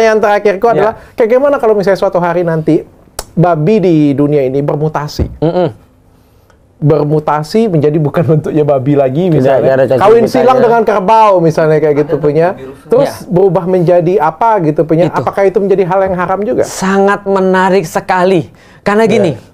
pertanyaan terakhirku adalah yeah. kayak gimana kalau misalnya suatu hari nanti babi di dunia ini bermutasi? Mm -mm bermutasi menjadi bukan bentuknya babi lagi misalnya ya, kawin silang dengan kerbau misalnya kayak gitu ada punya terus ya. berubah menjadi apa gitu punya itu. apakah itu menjadi hal yang haram juga sangat menarik sekali karena ya. gini ya.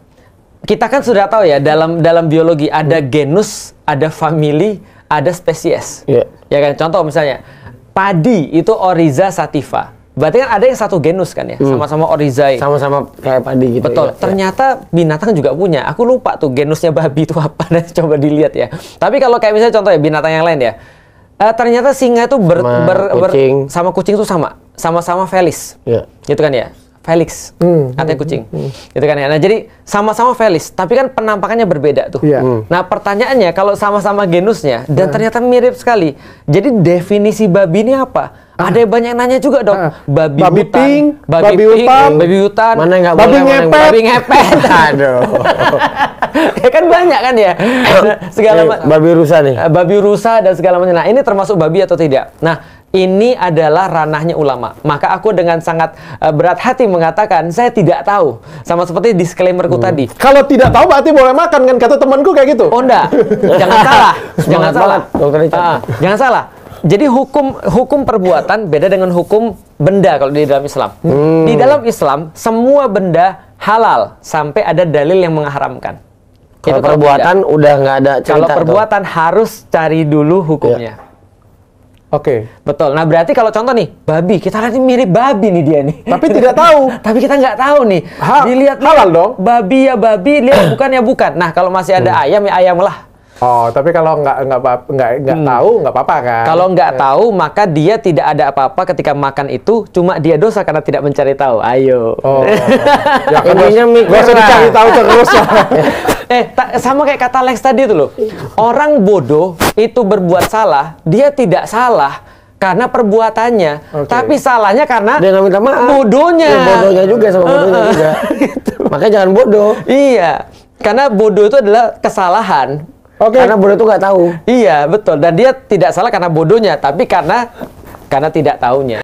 kita kan sudah tahu ya dalam dalam biologi ada hmm. genus ada famili ada spesies ya. ya kan contoh misalnya padi itu oriza sativa Berarti kan ada yang satu genus kan ya, hmm. sama-sama hmm. orizae. Sama-sama kayak padi gitu. Betul. Ya, ya, Ternyata binatang juga punya. Aku lupa tuh genusnya babi itu apa. Dan coba dilihat ya. Tapi kalau kayak misalnya contoh ya binatang yang lain ya. Uh, ternyata singa itu ber, sama ber, ber, kucing. sama kucing itu sama, sama-sama felis. Yeah. Gitu kan ya. Felix, hmm, artinya hmm, kucing, hmm, gitu kan ya. Nah jadi sama-sama Felix, tapi kan penampakannya berbeda tuh. Yeah. Hmm. Nah pertanyaannya kalau sama-sama genusnya dan hmm. ternyata mirip sekali, jadi definisi babi ini apa? Ada yang banyak nanya juga dong. Ah, babi, babi hutan, pink, babi, babi hutan, babi hutan, mana enggak babi boleh, ngepet. Mana babi ngepet. Aduh. ya kan banyak kan ya. segala eh, babi rusa nih. Eh, babi rusa dan segala macam. Nah, ini termasuk babi atau tidak? Nah, ini adalah ranahnya ulama. Maka aku dengan sangat uh, berat hati mengatakan saya tidak tahu. Sama seperti disclaimerku hmm. tadi. Kalau tidak tahu berarti boleh makan kan kata temanku kayak gitu. Oh enggak. jangan salah. jangan salah. Ah, jangan salah jadi hukum hukum perbuatan beda dengan hukum benda kalau di dalam Islam. Hmm. Di dalam Islam semua benda halal sampai ada dalil yang mengharamkan. Kalau itu perbuatan kalau udah nggak ada cerita. Kalau perbuatan tuh. harus cari dulu hukumnya. Ya. Oke. Okay. Betul. Nah berarti kalau contoh nih babi, kita lihat mirip babi nih dia nih. Tapi tidak tahu. Tapi kita nggak tahu nih. Ha, Dilihat halal dong. Babi ya babi, lihat bukan ya bukan. Nah kalau masih ada hmm. ayam ya ayam lah. Oh, tapi kalau nggak nggak nggak nggak hmm. tahu nggak apa-apa kan? Kalau nggak ya. tahu maka dia tidak ada apa-apa ketika makan itu, cuma dia dosa karena tidak mencari tahu. Ayo. Oh. ya, intinya mikir usah tahu terus. ya. eh, sama kayak kata Lex tadi itu loh. Orang bodoh itu berbuat salah, dia tidak salah karena perbuatannya, okay. tapi salahnya karena dia minta maaf. bodohnya. Ya, bodohnya juga sama bodohnya juga. gitu. Makanya jangan bodoh. Iya. Karena bodoh itu adalah kesalahan, Okay. Karena bodoh itu nggak tahu. Iya betul. Dan dia tidak salah karena bodohnya, tapi karena karena tidak tahunya.